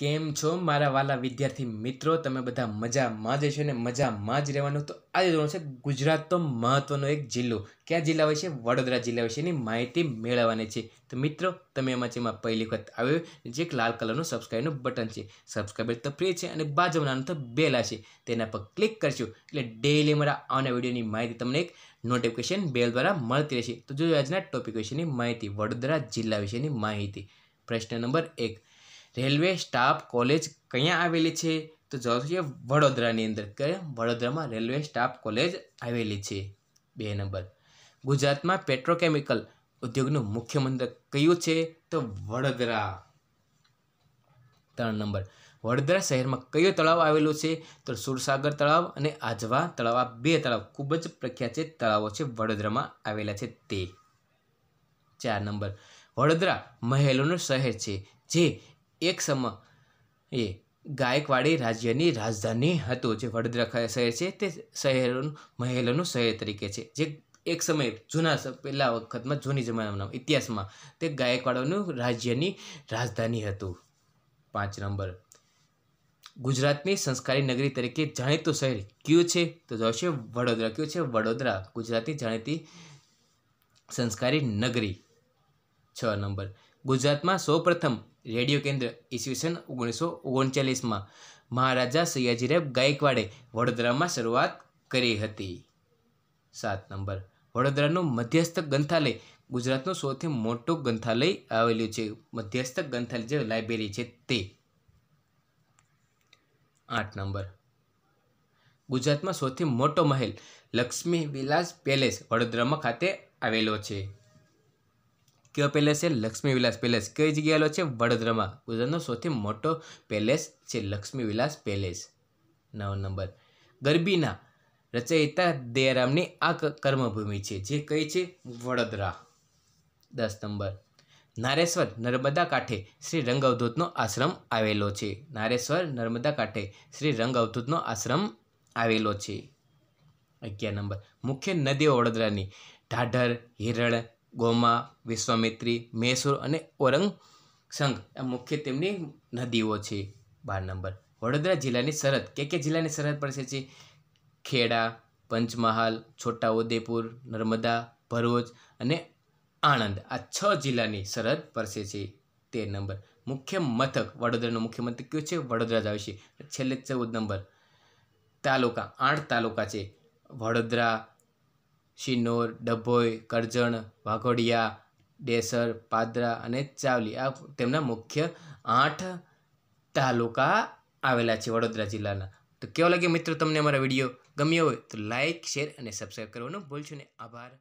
કેમ છો મારા વાલા વિદ્યાર્થી મિત્રો તમે બધા મજામાં જ છો ને મજામાં જ રહેવાનું તો આજે જોવાનું છે ગુજરાતનો મહત્ત્વનો એક જિલ્લો ક્યાં જિલ્લા હોય છે વડોદરા જિલ્લા વિશે એની માહિતી મેળવવાની છે તો મિત્રો તમે એમાં જેમાં પહેલી વખત આવ્યો જે એક લાલ કલરનું સબસ્ક્રાઈબનું બટન છે સબસ્ક્રાઈબર તો ફ્રી છે અને બાજુમાં તો બેલા છે તેના પર ક્લિક કરશો એટલે ડેઈલી મારા આવના વિડીયોની માહિતી તમને એક નોટિફિકેશન બેલ દ્વારા મળતી રહેશે તો જોજો આજના ટોપિક વિશેની માહિતી વડોદરા જિલ્લા વિશેની માહિતી પ્રશ્ન નંબર એક રેલવે સ્ટાફ કોલેજ ક્યાં આવેલી છે તો જવાબ છે વડોદરાની અંદર કે વડોદરામાં રેલવે સ્ટાફ કોલેજ આવેલી છે બે નંબર ગુજરાતમાં પેટ્રોકેમિકલ ઉદ્યોગનું મુખ્ય મંથક કયું છે તો વડોદરા ત્રણ નંબર વડોદરા શહેરમાં કયું તળાવ આવેલું છે તો સુરસાગર તળાવ અને આજવા તળાવ આ બે તળાવ ખૂબ જ પ્રખ્યાત છે તળાવો છે વડોદરામાં આવેલા છે તે ચાર નંબર વડોદરા મહેલોનું શહેર છે જે એક સમયે ગાયકવાડી રાજ્યની રાજધાની હતું જે વડોદરા શહેર છે તે શહેરોનું મહેલોનું શહેર તરીકે છે જે એક સમયે જૂના પહેલા વખતમાં જૂની જમાનાના ઇતિહાસમાં તે ગાયકવાડોનું રાજ્યની રાજધાની હતું પાંચ નંબર ગુજરાતની સંસ્કારી નગરી તરીકે જાણીતું શહેર કયું છે તો જવાબ છે વડોદરા કયું છે વડોદરા ગુજરાતની જાણીતી સંસ્કારી નગરી છ નંબર ગુજરાતમાં સૌપ્રથમ રેડિયો કેન્દ્ર ઈસવીસન ઓગણીસો ઓગણચાલીસમાં મહારાજા સયાજીરાવ ગાયકવાડે વડોદરામાં શરૂઆત કરી હતી સાત નંબર વડોદરાનું મધ્યસ્થ ગ્રંથાલય ગુજરાતનું સૌથી મોટું ગ્રંથાલય આવેલું છે મધ્યસ્થ ગ્રંથાલય જે લાઇબ્રેરી છે તે આઠ નંબર ગુજરાતમાં સૌથી મોટો મહેલ લક્ષ્મી વિલાસ પેલેસ વડોદરામાં ખાતે આવેલો છે કયો પેલેસ છે લક્ષ્મી વિલાસ પેલેસ કઈ જગ્યાએ છે વડોદરામાં ગુજરાતનો સૌથી મોટો પેલેસ છે લક્ષ્મી વિલાસ પેલેસ નવ નંબર ગરબીના રચયિતા દયારામની આ કર્મભૂમિ છે જે કઈ છે વડોદરા દસ નંબર નારેશ્વર નર્મદા કાંઠે શ્રી રંગ અવધૂતનો આશ્રમ આવેલો છે નારેશ્વર નર્મદા કાંઠે શ્રી રંગ અવધૂતનો આશ્રમ આવેલો છે અગિયાર નંબર મુખ્ય નદીઓ વડોદરાની ઢાઢર હિરણ ગોમા વિશ્વામિત્રી મૈસૂર અને ઓરંગ સંઘ આ મુખ્ય તેમની નદીઓ છે બાર નંબર વડોદરા જિલ્લાની સરહદ કે કે જિલ્લાની સરહદ પર છે ખેડા પંચમહાલ છોટાઉદેપુર નર્મદા ભરૂચ અને આણંદ આ છ જિલ્લાની સરહદ પરસે છે તેર નંબર મુખ્ય મથક વડોદરાનું મુખ્ય મથક કયો છે વડોદરા જ આવે છે છેલ્લે ચૌદ નંબર તાલુકા આઠ તાલુકા છે વડોદરા શિનોર ડભોઈ કરજણ વાઘોડિયા ડેસર પાદરા અને ચાવલી આ તેમના મુખ્ય આઠ તાલુકા આવેલા છે વડોદરા જિલ્લાના તો કેવો લાગ્યો મિત્રો તમને અમારા વિડીયો ગમ્યો હોય તો લાઇક શેર અને સબસ્ક્રાઈબ કરવાનું ભૂલશો ને આભાર